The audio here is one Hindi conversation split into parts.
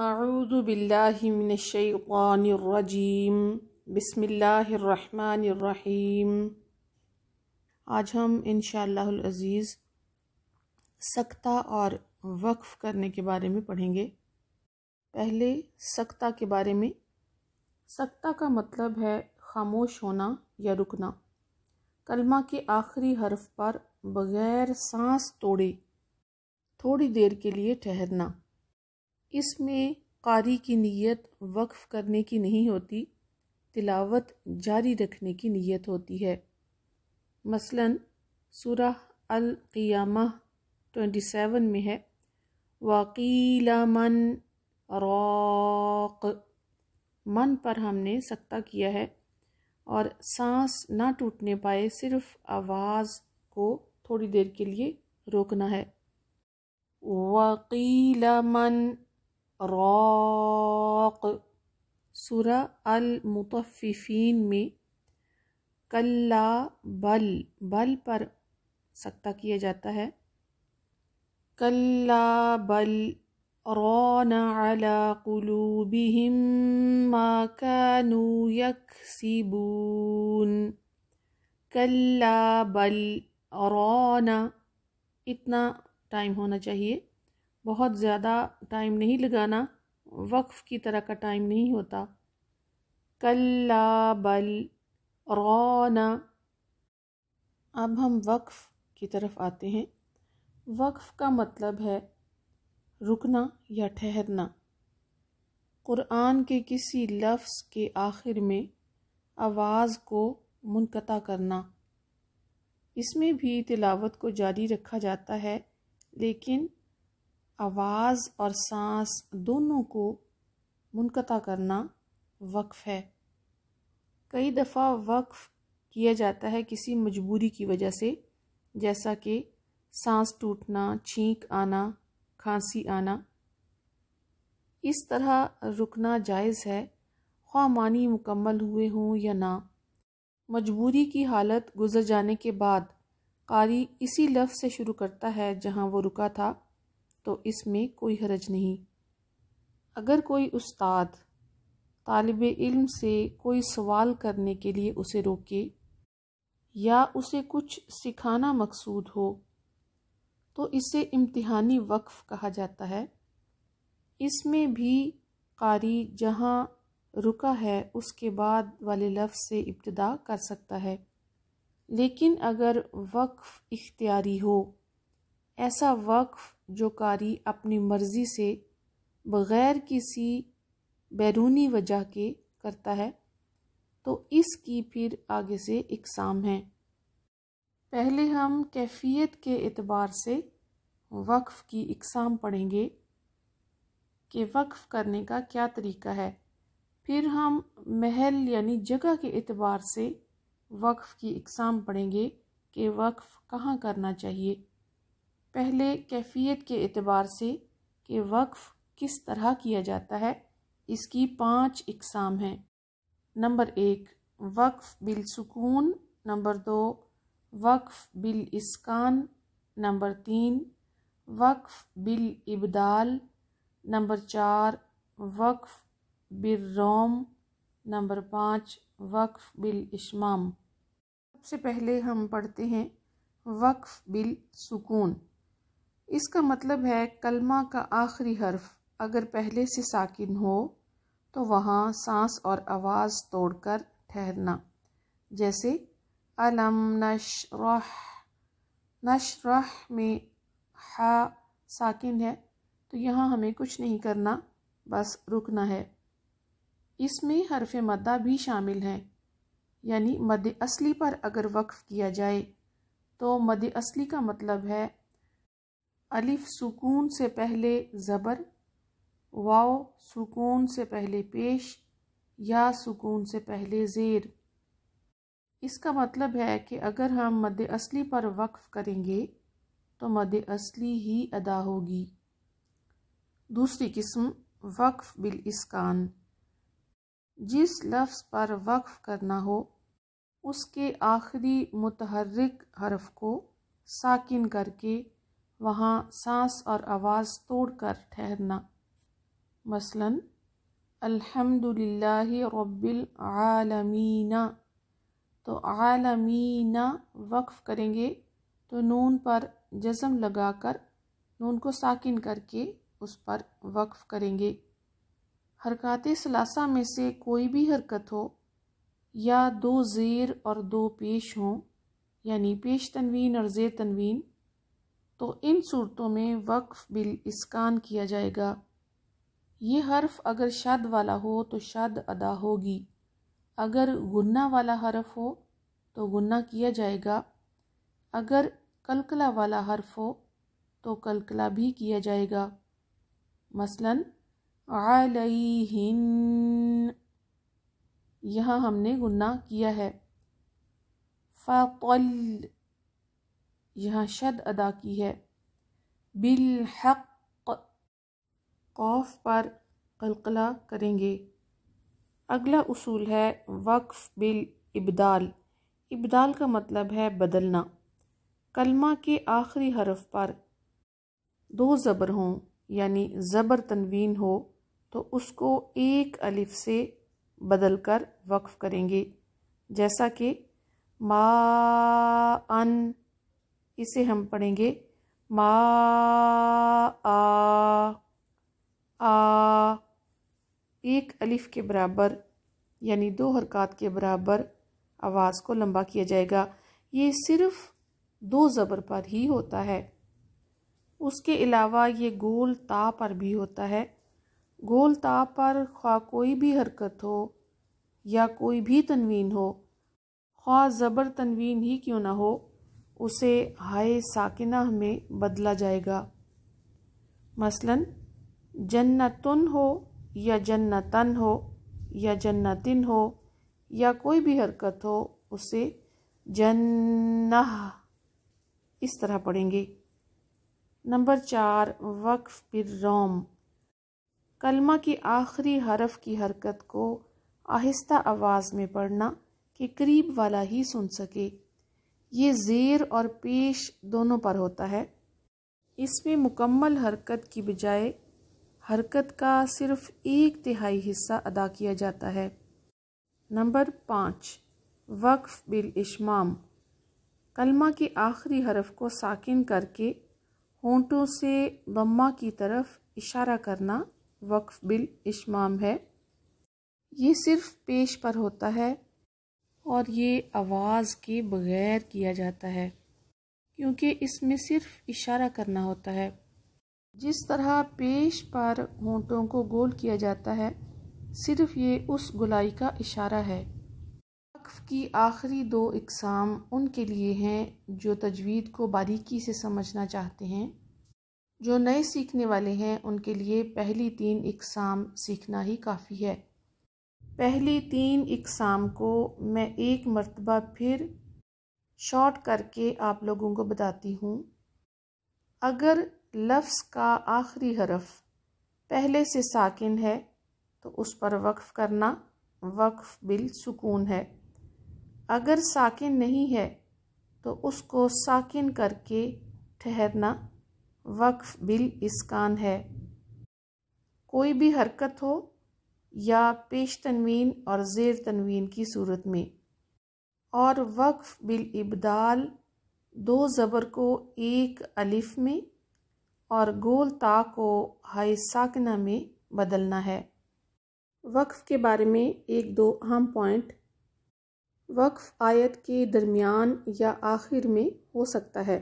الله الرحمن الرحيم आज हम इन अज़ीज़ सख्ता और वक्फ़ करने के बारे में पढ़ेंगे पहले सख्ता के बारे में सकता का मतलब है खामोश होना या रुकना कलमा के आखिरी हर्फ पर बग़ैर सांस तोड़े थोड़ी देर के लिए ठहरना इसमें कारी की नीयत वक्फ़ करने की नहीं होती तिलावत जारी रखने की नीयत होती है मसलन सूरह अल क़ियामा ट्वेंटी सेवन में है वाकीला मन रौक मन पर हमने सकता किया है और सांस ना टूटने पाए सिर्फ आवाज़ को थोड़ी देर के लिए रोकना है वकीला मन राक सुरा अलमुतफ़ीन में कल्ला बल बल पर सकता किया जाता है कल्ला बल रौन अला कुलूबिहिम माकानू यकसीबून कल्ला बल रौन इतना टाइम होना चाहिए बहुत ज़्यादा टाइम नहीं लगाना वक्फ़ की तरह का टाइम नहीं होता कल्ला बल रौना अब हम वक्फ़ की तरफ आते हैं वक्फ़ का मतलब है रुकना या ठहरना क़ुरान के किसी लफ्ज़ के आखिर में आवाज़ को मुनक़ता करना इसमें भी तिलावत को जारी रखा जाता है लेकिन आवाज़ और सांस दोनों को मुनक़ा करना वक्फ़ है कई दफ़ा वक्फ़ किया जाता है किसी मजबूरी की वजह से जैसा कि सांस टूटना छींक आना खांसी आना इस तरह रुकना जायज़ है ख्वा मानी मुकम्मल हुए हों या ना मजबूरी की हालत गुजर जाने के बाद कारी इसी लफ्ज़ से शुरू करता है जहाँ वो रुका था तो इसमें कोई हरज नहीं अगर कोई उस्ताद तालब इल्म से कोई सवाल करने के लिए उसे रोके या उसे कुछ सिखाना मकसूद हो तो इसे इम्तिहानी वक्फ कहा जाता है इसमें भी कारी जहाँ रुका है उसके बाद वाले लफ्ज़ से इब्तदा कर सकता है लेकिन अगर वक्फ़ इख्तियारी हो ऐसा वक्फ जो कारी अपनी मर्ज़ी से बग़ैर किसी बैरूनी वजह के करता है तो इसकी फिर आगे से इकसाम है पहले हम कैफियत के अतबार से वक्फ़ की इकसाम पढ़ेंगे कि वक्फ़ करने का क्या तरीका है फिर हम महल यानी जगह के अतबार से वक्फ़ की इकसाम पढ़ेंगे कि वक्फ़ कहाँ करना चाहिए पहले कैफियत के अतबार से कि वक्फ़ किस तरह किया जाता है इसकी पाँच इकसाम हैं नंबर एक वक्फ़ बिलसकून नंबर दो वक्फ़ बिल इसकान नंबर तीन वक्फ़ बिल इबदाल नंबर चार वक्फ़ रोम नंबर पाँच वक्फ़ बिल इशमाम सबसे पहले हम पढ़ते हैं वक्फ़ बिल सुकून इसका मतलब है कलमा का आखिरी हर्फ अगर पहले से साकिन हो तो वहाँ सांस और आवाज़ तोड़कर ठहरना जैसे अलम नशरह नशरह में हा साकिन है तो यहाँ हमें कुछ नहीं करना बस रुकना है इसमें हरफ मद्दा भी शामिल हैं यानी मद असली पर अगर वक्फ़ किया जाए तो मद असली का मतलब है अलिफ सुकून से पहले ज़बर वाओ सुकून से पहले पेश या सुकून से पहले ज़ेर इसका मतलब है कि अगर हम मद असली पर वक्फ़ करेंगे तो मद असली ही अदा होगी दूसरी किस्म वक्फ़ बिल इसकान जिस लफ्स पर वक्फ़ करना हो उसके आखिरी मतहरक हरफ को साकिन करके वहाँ सांस और आवाज़ तोड़कर ठहरना मसलन अल्हम्दुलिल्लाहि रब्बिल आलमीना तो आलमीना वक्फ़ करेंगे तो नून पर जज़म लगाकर नून को साकिन करके उस पर वक्फ़ करेंगे हरकत सलासा में से कोई भी हरकत हो या दो ज़ेर और दो पेश हों यानी पेश तनवीन और ज़ेर तनवीन तो इन सूरतों में वक्फ बिल इस्कान किया जाएगा ये हर्फ अगर शद वाला हो तो शद अदा होगी अगर गुन्ना वाला हर्फ हो तो गुन्ना किया जाएगा अगर कलकला वाला हर्फ हो तो कलकला भी किया जाएगा मसलन आलहिन यहाँ हमने गुन्ना किया है फ़ल यहाँ शद अदा की है बिलहक कौफ पर कलकला करेंगे अगला उसूल है वक्फ बिल इबदाल इबदाल का मतलब है बदलना कलमा के आखिरी हरफ पर दो ज़बर हों यानी ज़बर तनवीन हो तो उसको एक अलिफ से बदल कर वक्फ़ करेंगे जैसा कि मा अन इसे हम पढ़ेंगे मा आ आ एक अलिफ के बराबर यानी दो हरकत के बराबर आवाज़ को लंबा किया जाएगा ये सिर्फ दो ज़बर पर ही होता है उसके अलावा ये गोल ता पर भी होता है गोल ता पर ख्वा कोई भी हरकत हो या कोई भी तनवीन हो ख्वा ज़बर तनवीन ही क्यों ना हो उसे हाय साकिना में बदला जाएगा मसलन जन्नतुन हो या जन्नतन हो या जन्नतिन हो या कोई भी हरकत हो उसे जन्नह इस तरह पढ़ेंगे नंबर चार वक्फ बिर रोम कलमा की आखिरी हरफ की हरकत को आहिस्ता आवाज़ में पढ़ना कि करीब वाला ही सुन सके ये ज़ीर और पेश दोनों पर होता है इसमें मुकम्मल हरकत की बजाय हरकत का सिर्फ एक तिहाई हिस्सा अदा किया जाता है नंबर पाँच वक्फ़ बिल इशमाम कलमा के आखिरी हरफ को साकिन करके होंटों से बम्मा की तरफ इशारा करना वक्फ़ बिल इशमाम है ये सिर्फ पेश पर होता है और ये आवाज़ के बगैर किया जाता है क्योंकि इसमें सिर्फ इशारा करना होता है जिस तरह पेश पर होंठों को गोल किया जाता है सिर्फ ये उस गुलाई का इशारा है वक्फ की आखिरी दो इकसाम उनके लिए हैं जो तजवीद को बारीकी से समझना चाहते हैं जो नए सीखने वाले हैं उनके लिए पहली तीन इकसाम सीखना ही काफ़ी है पहली तीन इकसाम को मैं एक मरतबा फिर शॉर्ट करके आप लोगों को बताती हूँ अगर लफ्ज़ का आखिरी हरफ पहले से साकिन है तो उस पर वक्फ़ करना वक्फ़ बिल सुकून है अगर साकिन नहीं है तो उसको साकिन करके ठहरना वक्फ़ बिल इसकान है कोई भी हरकत हो या पेश तनवीन और ज़ेर तनवीन की सूरत में और वक्फ़ बिल इब्दाल दो ज़बर को एक अलिफ में और गोल ता को हाय साकना में बदलना है वक्फ़ के बारे में एक दो अहम पॉइंट वक्फ़ आयत के दरमियान या आखिर में हो सकता है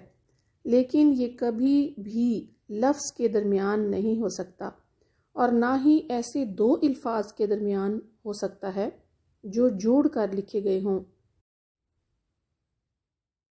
लेकिन ये कभी भी लफ्ज़ के दरमियान नहीं हो सकता और ना ही ऐसे दो अल्फाज के दरमियान हो सकता है जो जोड़ कर लिखे गए हों